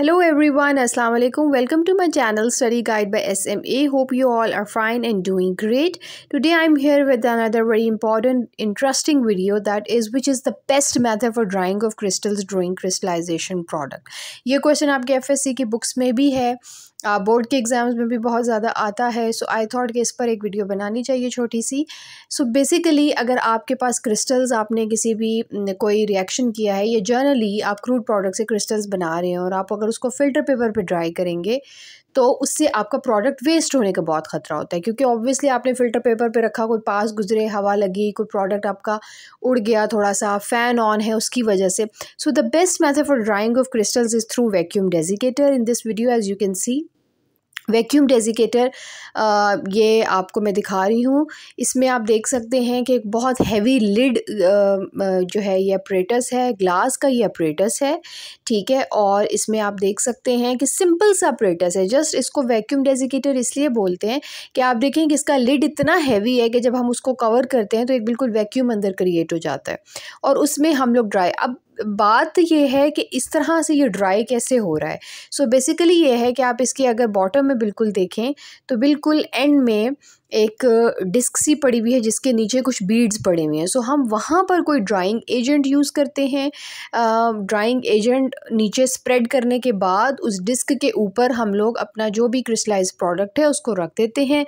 Hello everyone, Assalamualaikum. alaikum. Welcome to my channel Study Guide by SMA. Hope you all are fine and doing great. Today I'm here with another very important interesting video that is which is the best method for drying of crystals during crystallization product. This question आपके FSC books may be here. Board के exams में भी बहुत ज़्यादा आता है सो I thought कि इस पर एक वीडियो बनानी चाहिए छोटी सी सो so बेसिकली अगर आपके पास क्रिस्टल्स आपने किसी भी कोई रिएक्शन किया है या जर्नली आप क्रूड प्रोडक्ट से क्रिस्टल्स बना रहे हैं और आप अगर उसको फ़िल्टर पेपर पर ड्राई करेंगे तो उससे आपका प्रोडक्ट वेस्ट होने का बहुत ख़तरा होता है क्योंकि ऑब्वियसली आपने फ़िल्टर पेपर पे रखा कोई पास गुजरे हवा लगी कोई प्रोडक्ट आपका उड़ गया थोड़ा सा फ़ैन ऑन है उसकी वजह से so the best method for drying of crystals is through vacuum desiccator in this video as you can see vacuum desiccator ये आपको मैं दिखा रही हूँ इसमें आप देख सकते हैं कि एक बहुत हैवी लिड जो है ये अप्रेटस है ग्लास का ये अपरेटस है ठीक है और इसमें आप देख सकते हैं कि सिंपल सा अप्रेटस है जस्ट इसको वैक्यूम डेजिकेटर इसलिए बोलते हैं कि आप देखें कि इसका लिड इतना हैवी है कि जब हम उसको कवर करते हैं तो एक बिल्कुल वैक्यूम अंदर क्रिएट हो जाता है और उसमें हम लोग ड्राई अब बात ये है कि इस तरह से ये ड्राई कैसे हो रहा है सो so बेसिकली ये है कि आप इसकी अगर बॉटम में बिल्कुल देखें तो बिल्कुल एंड में एक डिस्क सी पड़ी हुई है जिसके नीचे कुछ बीड्स पड़े हुए हैं सो so, हम वहाँ पर कोई ड्राइंग एजेंट यूज़ करते हैं ड्राइंग एजेंट नीचे स्प्रेड करने के बाद उस डिस्क के ऊपर हम लोग अपना जो भी क्रिस्टलाइज प्रोडक्ट है उसको रख देते हैं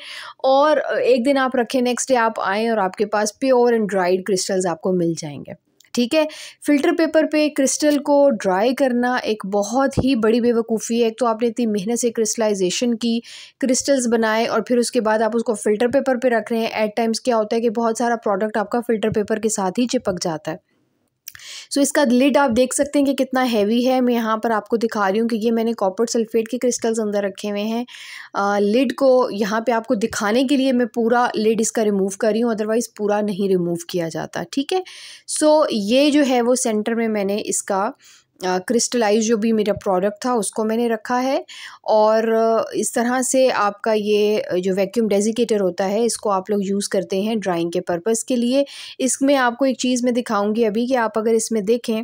और एक दिन आप रखें नेक्स्ट डे आप आएँ और आपके पास प्योर एंड ड्राइड क्रिस्टल्स आपको मिल जाएंगे ठीक है फ़िल्टर पेपर पे क्रिस्टल को ड्राई करना एक बहुत ही बड़ी बेवकूफ़ी है एक तो आपने इतनी मेहनत से क्रिस्टलाइजेशन की क्रिस्टल्स बनाए और फिर उसके बाद आप उसको फ़िल्टर पेपर पे रख रहे हैं एट टाइम्स क्या होता है कि बहुत सारा प्रोडक्ट आपका फ़िल्टर पेपर के साथ ही चिपक जाता है सो so, इसका लिड आप देख सकते हैं कि कितना हैवी है मैं यहाँ पर आपको दिखा रही हूँ कि ये मैंने कॉपर सल्फेट के क्रिस्टल्स अंदर रखे हुए हैं लिड को यहाँ पे आपको दिखाने के लिए मैं पूरा लिड इसका रिमूव कर रही हूँ अदरवाइज़ पूरा नहीं रिमूव किया जाता ठीक है सो so, ये जो है वो सेंटर में मैंने इसका क्रिस्टलाइज जो भी मेरा प्रोडक्ट था उसको मैंने रखा है और इस तरह से आपका ये जो वैक्यूम डेजिकेटर होता है इसको आप लोग यूज़ करते हैं ड्राइंग के पर्पज़ के लिए इसमें आपको एक चीज़ मैं दिखाऊंगी अभी कि आप अगर इसमें देखें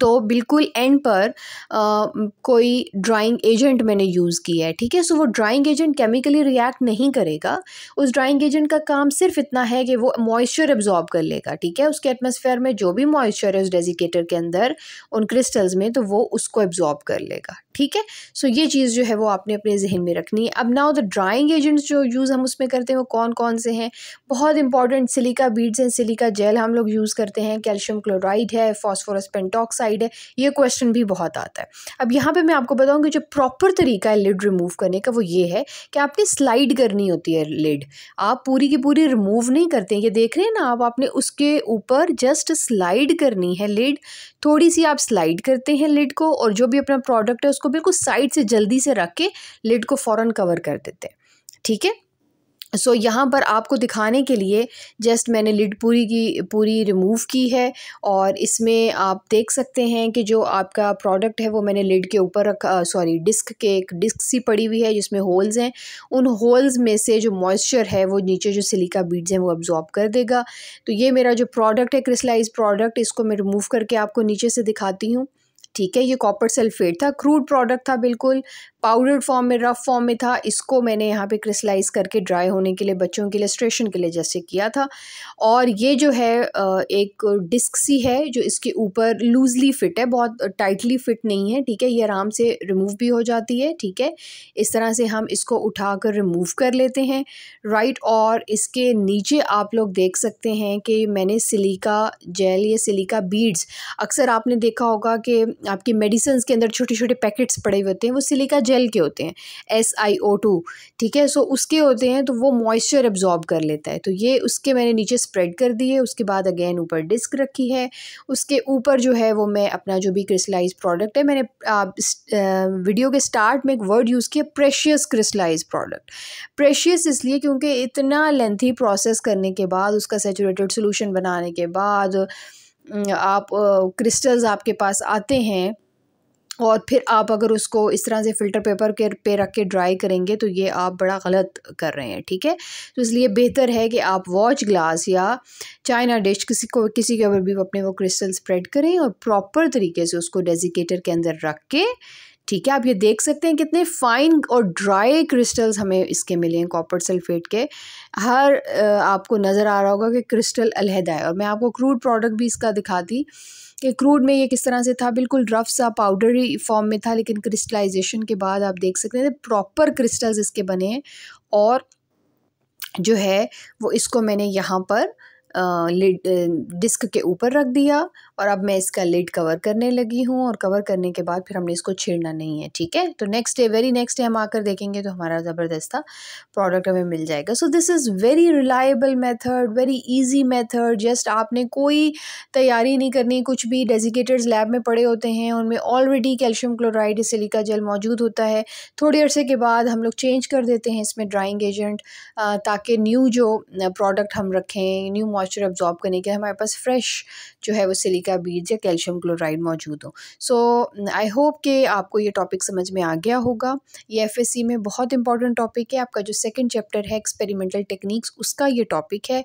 तो बिल्कुल एंड पर आ, कोई ड्राइंग एजेंट मैंने यूज़ किया है ठीक है सो वो ड्राइंग एजेंट केमिकली रिएक्ट नहीं करेगा उस ड्राइंग एजेंट का काम सिर्फ इतना है कि वो मॉइस्चर एब्जॉर्ब कर लेगा ठीक है उसके एटमोसफेयर में जो भी मॉइस्चर है उस डेजिकेटर के अंदर उन क्रिस्टल्स में तो वो उसको एब्जॉर्ब कर लेगा ठीक है सो ये चीज़ जो है वो आपने अपने जहन में रखनी है अब नाउ द ड्राइंग एजेंट्स जो यूज़ हम उसमें करते हैं वो कौन कौन से हैं बहुत इंपॉर्टेंट सिलिका बीड्स हैं सिलिका जेल हम लोग यूज़ करते हैं कैल्शियम क्लोराइड है फॉस्फोरस पेंटॉक्साइड है ये क्वेश्चन भी बहुत आता है अब यहाँ पर मैं आपको बताऊँगी जो प्रॉपर तरीका है लिड रिमूव करने का वो ये है कि आपने स्लाइड करनी होती है लिड आप पूरी की पूरी रिमूव नहीं करते ये देख रहे हैं ना आप आपने उसके ऊपर जस्ट स्लाइड करनी है लिड थोड़ी सी आप स्लाइड करते हैं लिड को और जो भी अपना प्रोडक्ट है उसको बिल्कुल साइड से जल्दी से रख के लिड को फ़ौरन कवर कर देते हैं ठीक है सो so, यहाँ पर आपको दिखाने के लिए जस्ट मैंने लिड पूरी की पूरी रिमूव की है और इसमें आप देख सकते हैं कि जो आपका प्रोडक्ट है वो मैंने लिड के ऊपर रखा सॉरी डिस्क के एक डिस्क सी पड़ी हुई है जिसमें होल्स हैं उन होल्स में से जो मॉइस्चर है वो नीचे जो सिलिका बीड्स हैं वो अब्जॉर्ब कर देगा तो ये मेरा जो प्रोडक्ट है क्रिस्टलाइज प्रोडक्ट इसको मैं रिमूव करके आपको नीचे से दिखाती हूँ ठीक है ये कॉपर सल्फेट था क्रूड प्रोडक्ट था बिल्कुल पाउडर फॉर्म में रफ फॉर्म में था इसको मैंने यहाँ पे क्रिस्टलाइज करके ड्राई होने के लिए बच्चों के इलस्ट्रेशन के लिए जैसे किया था और ये जो है एक डिस्क सी है जो इसके ऊपर लूजली फिट है बहुत टाइटली फिट नहीं है ठीक है ये आराम से रिमूव भी हो जाती है ठीक है इस तरह से हम इसको उठा कर रिमूव कर लेते हैं राइट और इसके नीचे आप लोग देख सकते हैं कि मैंने सिलिका जेल या सिलिका बीड्स अक्सर आपने देखा होगा कि आपके मेडिसिन के अंदर छोटे छोटे पैकेट्स पड़े होते हैं वो सिलिका जेल जेल के होते हैं एस आई ओ टू ठीक है सो उसके होते हैं तो वो मॉइस्चर एब्जॉर्ब कर लेता है तो ये उसके मैंने नीचे स्प्रेड कर दिए उसके बाद अगेन ऊपर डिस्क रखी है उसके ऊपर जो है वो मैं अपना जो भी क्रिस्टलाइज प्रोडक्ट है मैंने आ, वीडियो के स्टार्ट में एक वर्ड यूज़ किया प्रेशियस क्रिस्टलाइज प्रोडक्ट प्रेशियस इसलिए क्योंकि इतना लेंथी प्रोसेस करने के बाद उसका सेचूरेटेड सोलूशन बनाने के बाद आप क्रिस्टल्स आपके पास आते हैं और फिर आप अगर उसको इस तरह से फ़िल्टर पेपर के पे रख के ड्राई करेंगे तो ये आप बड़ा गलत कर रहे हैं ठीक है तो इसलिए बेहतर है कि आप वॉच ग्लास या चाइना डिश किसी को किसी के ऊपर भी अपने वो क्रिस्टल स्प्रेड करें और प्रॉपर तरीके से उसको डेजिकेटर के अंदर रख के ठीक है आप ये देख सकते हैं कितने फाइन और ड्राई क्रिस्टल्स हमें इसके मिले हैं कॉपर सल्फेट के हर आपको नज़र आ रहा होगा कि क्रिस्टल अलहदा है और मैं आपको क्रूड प्रोडक्ट भी इसका दिखा दी कि क्रूड में ये किस तरह से था बिल्कुल रफ सा पाउडरी फॉर्म में था लेकिन क्रिस्टलाइजेशन के बाद आप देख सकते हैं प्रॉपर क्रिस्टल्स इसके बने हैं और जो है वो इसको मैंने यहाँ पर लिड डिस्क के ऊपर रख दिया और अब मैं इसका लिड कवर करने लगी हूँ और कवर करने के बाद फिर हमने इसको छेड़ना नहीं है ठीक है तो next day very next day हम आकर देखेंगे तो हमारा ज़बरदस्त प्रोडक्ट हमें मिल जाएगा so this is very reliable method very easy method just आपने कोई तैयारी नहीं करनी कुछ भी डेजिकेटर्स लैब में पड़े होते हैं उनमें already calcium chloride silica gel मौजूद होता है थोड़ी अरसे के बाद हम लोग चेंज कर देते हैं इसमें ड्राइंग एजेंट ताकि न्यू जो प्रोडक्ट हम रखें न्यू मॉइस्चर अब्जॉर्ब करने के लिए हमारे पास फ्रेश जो है वो सिलिका बीज या कैल्शियम क्लोराइड मौजूद हो सो आई होप कि आपको ये टॉपिक समझ में आ गया होगा ये एफ में बहुत इंपॉर्टेंट टॉपिक है आपका जो सेकेंड चैप्टर है एक्सपेरिमेंटल टेक्निक्स उसका ये टॉपिक है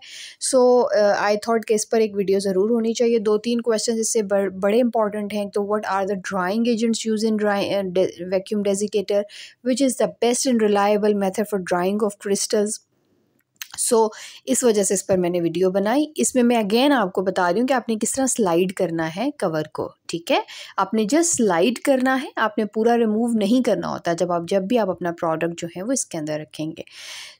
सो आई थॉट कि इस पर एक वीडियो ज़रूर होनी चाहिए दो तीन क्वेश्चन इससे बड़े इंपॉर्टेंट हैं तो what are the drying agents use in vacuum desiccator which is the best and reliable method for drying of crystals so so, इस वजह से इस पर मैंने वीडियो बनाई इसमें मैं अगेन आपको बता रही हूँ कि आपने किस तरह स्लाइड करना है कवर को ठीक है आपने जस्ट स्लाइड करना है आपने पूरा रिमूव नहीं करना होता जब आप जब भी आप अपना प्रोडक्ट जो है वो इसके अंदर रखेंगे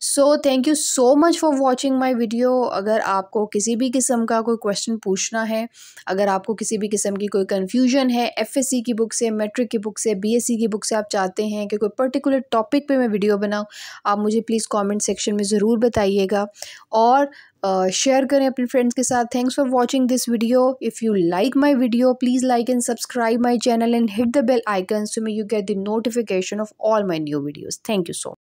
so thank you so much for watching my video अगर आपको किसी भी किस्म का कोई क्वेश्चन पूछना है अगर आपको किसी भी किस्म की कोई कन्फ्यूजन है एफ की बुक से मेट्रिक की बुक से बी की बुक से आप चाहते हैं कि कोई पर्टिकुलर टॉपिक पर मैं वीडियो बनाऊँ आप मुझे प्लीज़ कॉमेंट सेक्शन में ज़रूर बताइएगा और शेयर uh, करें अपने फ्रेंड्स के साथ thanks for watching this video if you like my video please like and subscribe my channel and hit the bell icon so may you get the notification of all my new videos thank you so